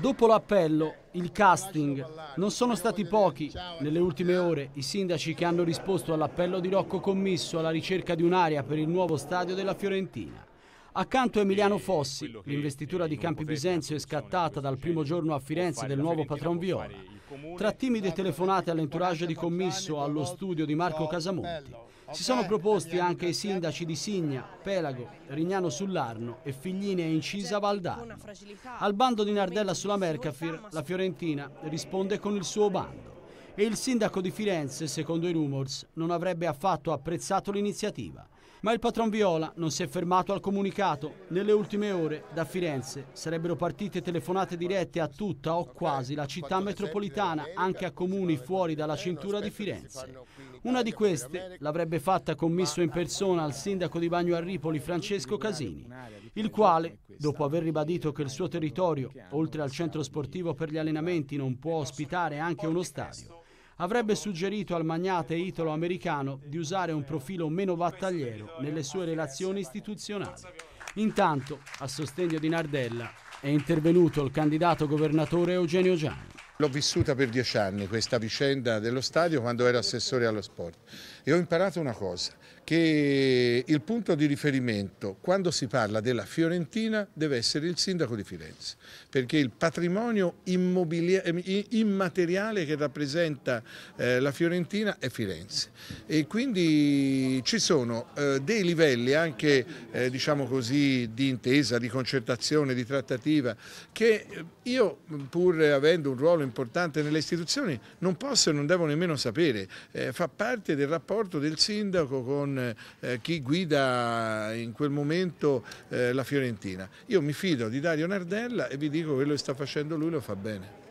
Dopo l'appello, il casting, non sono stati pochi nelle ultime ore i sindaci che hanno risposto all'appello di Rocco Commisso alla ricerca di un'area per il nuovo stadio della Fiorentina. Accanto a Emiliano Fossi, l'investitura di Campi Bisenzio è scattata dal primo giorno a Firenze del nuovo patron Viola. Tra timide telefonate all'entourage di Commisso allo studio di Marco Casamonti si sono proposti anche i sindaci di Signa, Pelago, Rignano sull'Arno e Figline e Incisa Valdarno. Al bando di Nardella sulla Mercafir la Fiorentina risponde con il suo bando e il sindaco di Firenze, secondo i rumors, non avrebbe affatto apprezzato l'iniziativa. Ma il patron Viola non si è fermato al comunicato. Nelle ultime ore da Firenze sarebbero partite telefonate dirette a tutta o quasi la città metropolitana, anche a comuni fuori dalla cintura di Firenze. Una di queste l'avrebbe fatta commisso in persona al sindaco di Bagno a Ripoli Francesco Casini, il quale, dopo aver ribadito che il suo territorio, oltre al centro sportivo per gli allenamenti, non può ospitare anche uno stadio, avrebbe suggerito al magnate italo-americano di usare un profilo meno battagliero nelle sue relazioni istituzionali. Intanto, a sostegno di Nardella, è intervenuto il candidato governatore Eugenio Gianni. L'ho vissuta per dieci anni questa vicenda dello stadio quando ero assessore allo sport e ho imparato una cosa, che il punto di riferimento quando si parla della Fiorentina deve essere il sindaco di Firenze, perché il patrimonio eh, immateriale che rappresenta eh, la Fiorentina è Firenze e quindi ci sono eh, dei livelli anche eh, diciamo così, di intesa, di concertazione, di trattativa che io pur avendo un ruolo in importante nelle istituzioni non posso e non devo nemmeno sapere, eh, fa parte del rapporto del sindaco con eh, chi guida in quel momento eh, la Fiorentina. Io mi fido di Dario Nardella e vi dico che quello che sta facendo lui lo fa bene.